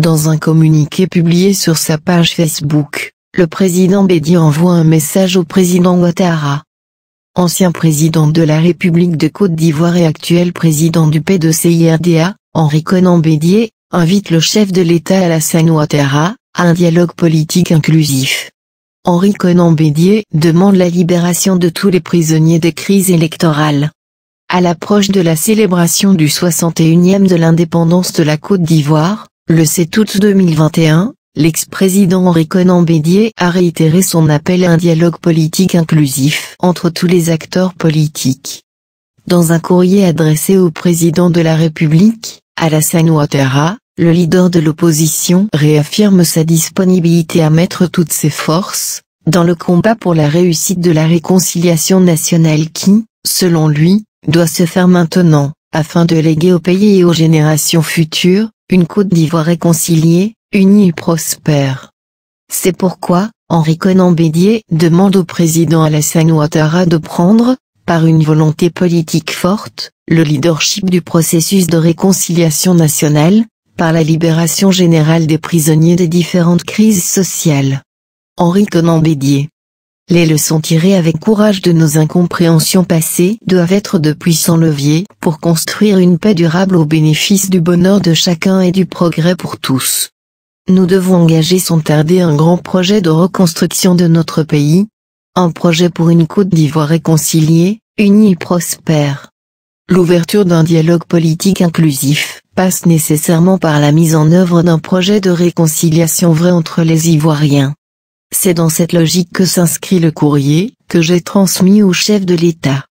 Dans un communiqué publié sur sa page Facebook, le président Bédié envoie un message au président Ouattara. Ancien président de la République de Côte d'Ivoire et actuel président du p 2 Henri Conan Bédier, invite le chef de l'État à la scène Ouattara, à un dialogue politique inclusif. Henri Conan Bédier demande la libération de tous les prisonniers des crises électorales. À l'approche de la célébration du 61e de l'indépendance de la Côte d'Ivoire, le 7 août 2021, l'ex-président Henri Conan Bédier a réitéré son appel à un dialogue politique inclusif entre tous les acteurs politiques. Dans un courrier adressé au président de la République, Alassane Ouattara, le leader de l'opposition réaffirme sa disponibilité à mettre toutes ses forces, dans le combat pour la réussite de la réconciliation nationale qui, selon lui, doit se faire maintenant afin de léguer au pays et aux générations futures, une Côte d'Ivoire réconciliée, unie et prospère. C'est pourquoi, Henri Conan Bédier demande au président Alassane Ouattara de prendre, par une volonté politique forte, le leadership du processus de réconciliation nationale, par la libération générale des prisonniers des différentes crises sociales. Henri Conan Bédier les leçons tirées avec courage de nos incompréhensions passées doivent être de puissants leviers pour construire une paix durable au bénéfice du bonheur de chacun et du progrès pour tous. Nous devons engager sans tarder un grand projet de reconstruction de notre pays. Un projet pour une Côte d'Ivoire réconciliée, unie et prospère. L'ouverture d'un dialogue politique inclusif passe nécessairement par la mise en œuvre d'un projet de réconciliation vrai entre les Ivoiriens. C'est dans cette logique que s'inscrit le courrier que j'ai transmis au chef de l'État.